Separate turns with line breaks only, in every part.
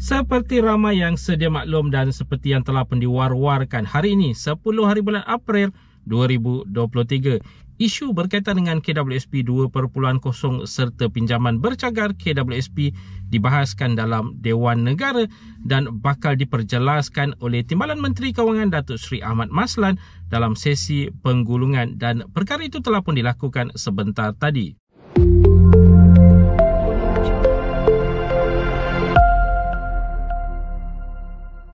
Seperti ramai yang sedia maklum dan seperti yang telah pun diwar-warkan hari ini 10 hari bulan April 2023 Isu berkaitan dengan KWSP 2.0 serta pinjaman bercagar KWSP dibahaskan dalam Dewan Negara dan bakal diperjelaskan oleh Timbalan Menteri Kewangan Datuk Seri Ahmad Maslan dalam sesi penggulungan dan perkara itu telah pun dilakukan sebentar tadi. Musik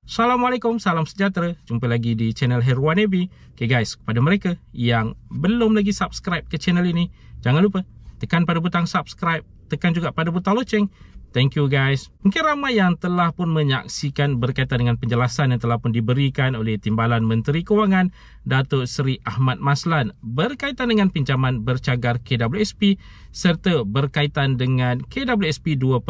Assalamualaikum, salam sejahtera. Jumpa lagi di channel Heruan Abi. Okay guys, kepada mereka yang belum lagi subscribe ke channel ini, jangan lupa tekan pada butang subscribe, tekan juga pada butang loceng. Thank you guys. Mungkin ramai yang telah pun menyaksikan berkaitan dengan penjelasan yang telah pun diberikan oleh Timbalan Menteri Kewangan Datuk Seri Ahmad Maslan berkaitan dengan pinjaman bercagar KWSP serta berkaitan dengan KWSP 2.0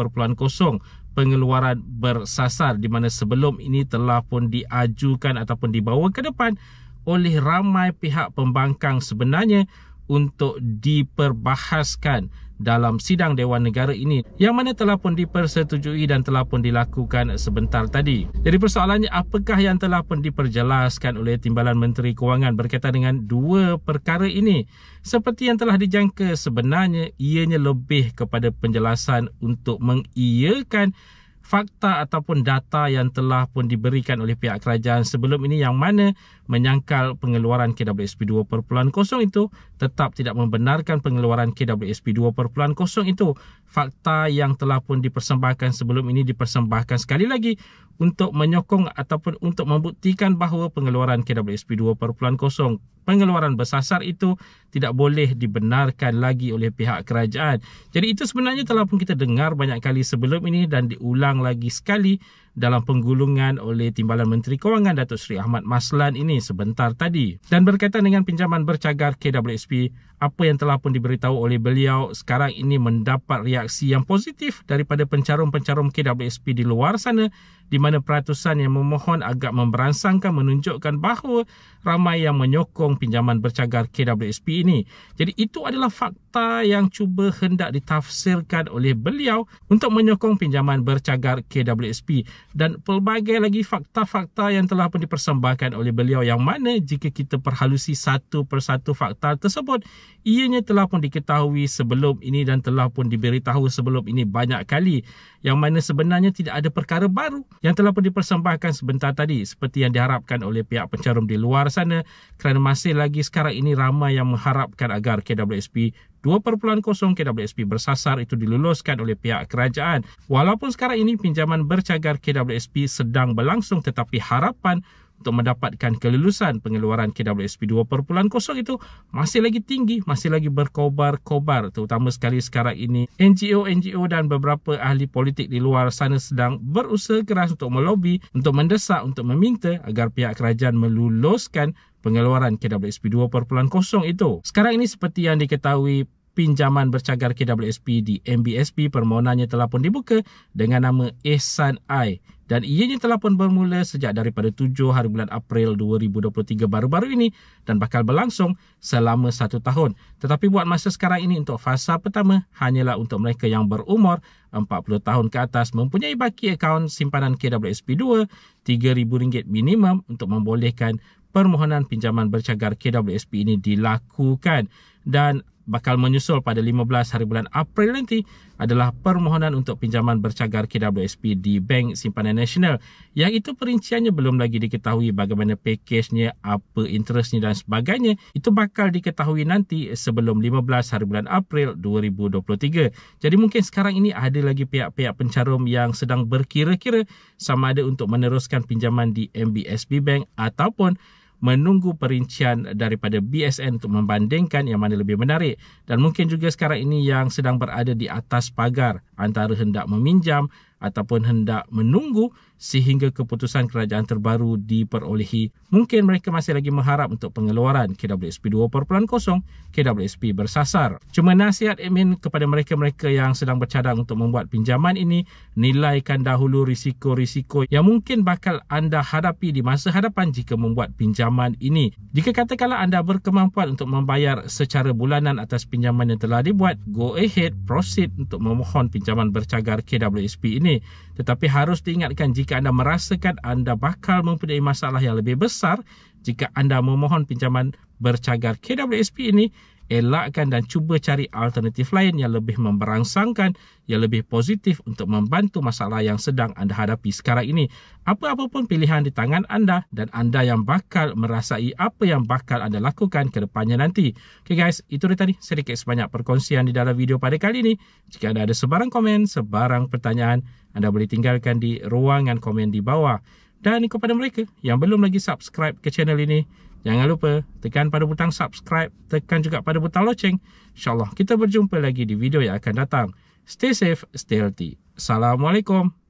pengeluaran bersasar di mana sebelum ini telah pun diajukan ataupun dibawa ke depan oleh ramai pihak pembangkang sebenarnya untuk diperbahaskan dalam sidang Dewan Negara ini yang mana telah pun dipersetujui dan telah pun dilakukan sebentar tadi. Jadi persoalannya apakah yang telah pun diperjelaskan oleh Timbalan Menteri Kewangan berkaitan dengan dua perkara ini? Seperti yang telah dijangka sebenarnya ianya lebih kepada penjelasan untuk mengiyakan fakta ataupun data yang telah pun diberikan oleh pihak kerajaan sebelum ini yang mana menyangkal pengeluaran KWSP 2.0 itu tetap tidak membenarkan pengeluaran KWSP 2.0 itu. Fakta yang telah pun dipersembahkan sebelum ini dipersembahkan sekali lagi untuk menyokong ataupun untuk membuktikan bahawa pengeluaran KWSP 2.0 pengeluaran bersasar itu tidak boleh dibenarkan lagi oleh pihak kerajaan. Jadi itu sebenarnya telah pun kita dengar banyak kali sebelum ini dan diulang lagi sekali dalam penggulungan oleh Timbalan Menteri Kewangan Datuk Seri Ahmad Maslan ini sebentar tadi. Dan berkaitan dengan pinjaman bercagar KWSP, apa yang telah pun diberitahu oleh beliau sekarang ini mendapat reaksi yang positif daripada pencarum-pencarum KWSP di luar sana di mana peratusan yang memohon agak memberansangkan menunjukkan bahawa ramai yang menyokong pinjaman bercagar KWSP ini. Jadi itu adalah fakta harta yang cuba hendak ditafsirkan oleh beliau untuk menyokong pinjaman bercagar KWSP dan pelbagai lagi fakta-fakta yang telah pun dipersembahkan oleh beliau yang mana jika kita perhalusi satu persatu fakta tersebut ianya telah pun diketahui sebelum ini dan telah pun diberitahu sebelum ini banyak kali yang mana sebenarnya tidak ada perkara baru yang telah pun dipersembahkan sebentar tadi seperti yang diharapkan oleh pihak pencarum di luar sana kerana masih lagi sekarang ini ramai yang mengharapkan agar KWSP 2.0 KWSP bersasar itu diluluskan oleh pihak kerajaan. Walaupun sekarang ini pinjaman bercagar KWSP sedang berlangsung tetapi harapan untuk mendapatkan kelulusan pengeluaran KWSP 2.0 itu masih lagi tinggi, masih lagi berkobar-kobar terutama sekali sekarang ini NGO-NGO dan beberapa ahli politik di luar sana sedang berusaha keras untuk melobi, untuk mendesak, untuk meminta agar pihak kerajaan meluluskan pengeluaran KWSP 2.0 itu. Sekarang ini seperti yang diketahui pinjaman bercagar KWSP di MBSP permohonannya telah pun dibuka dengan nama Ehsan I dan ianya telah pun bermula sejak daripada 7 hari bulan April 2023 baru-baru ini dan bakal berlangsung selama satu tahun. Tetapi buat masa sekarang ini untuk fasa pertama hanyalah untuk mereka yang berumur 40 tahun ke atas mempunyai baki akaun simpanan KWSP 2 RM3,000 minimum untuk membolehkan permohonan pinjaman bercagar KWSP ini dilakukan dan bakal menyusul pada 15 hari bulan April nanti adalah permohonan untuk pinjaman bercagar KWSP di Bank Simpanan Nasional. Yang itu perinciannya belum lagi diketahui bagaimana pakejnya, apa interestnya dan sebagainya. Itu bakal diketahui nanti sebelum 15 hari bulan April 2023. Jadi mungkin sekarang ini ada lagi pihak-pihak pencarum yang sedang berkira-kira sama ada untuk meneruskan pinjaman di MBSB Bank ataupun menunggu perincian daripada BSN untuk membandingkan yang mana lebih menarik dan mungkin juga sekarang ini yang sedang berada di atas pagar antara hendak meminjam ataupun hendak menunggu sehingga keputusan kerajaan terbaru diperolehi. Mungkin mereka masih lagi mengharap untuk pengeluaran KWSP 2.0, KWSP bersasar. Cuma nasihat admin kepada mereka-mereka yang sedang bercadang untuk membuat pinjaman ini, nilaikan dahulu risiko-risiko yang mungkin bakal anda hadapi di masa hadapan jika membuat pinjaman ini. Jika katakanlah anda berkemampuan untuk membayar secara bulanan atas pinjaman yang telah dibuat, go ahead, proceed untuk memohon pinjaman bercagar KWSP ini ini. Tetapi harus diingatkan jika anda merasakan anda bakal mempunyai masalah yang lebih besar jika anda memohon pinjaman bercagar KWSP ini, elakkan dan cuba cari alternatif lain yang lebih memberangsangkan, yang lebih positif untuk membantu masalah yang sedang anda hadapi sekarang ini. Apa-apa pun pilihan di tangan anda dan anda yang bakal merasai apa yang bakal anda lakukan ke depannya nanti. Okay guys, itu dia tadi sedikit sebanyak perkongsian di dalam video pada kali ini. Jika anda ada sebarang komen, sebarang pertanyaan, anda boleh tinggalkan di ruangan komen di bawah. Dan kepada mereka yang belum lagi subscribe ke channel ini, Jangan lupa tekan pada butang subscribe, tekan juga pada butang loceng. InsyaAllah kita berjumpa lagi di video yang akan datang. Stay safe, stay healthy. Assalamualaikum.